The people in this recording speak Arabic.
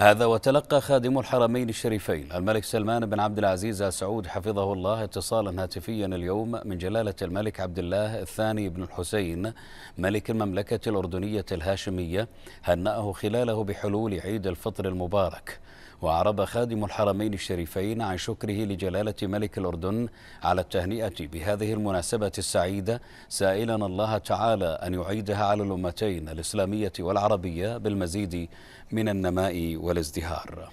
هذا وتلقى خادم الحرمين الشريفين الملك سلمان بن عبد العزيز آل سعود حفظه الله اتصالا هاتفيا اليوم من جلالة الملك عبد الله الثاني بن الحسين ملك المملكة الأردنية الهاشمية هنأه خلاله بحلول عيد الفطر المبارك وأعرب خادم الحرمين الشريفين عن شكره لجلالة ملك الأردن على التهنئة بهذه المناسبة السعيدة سائلا الله تعالى أن يعيدها على الأمتين الإسلامية والعربية بالمزيد من النماء والازدهار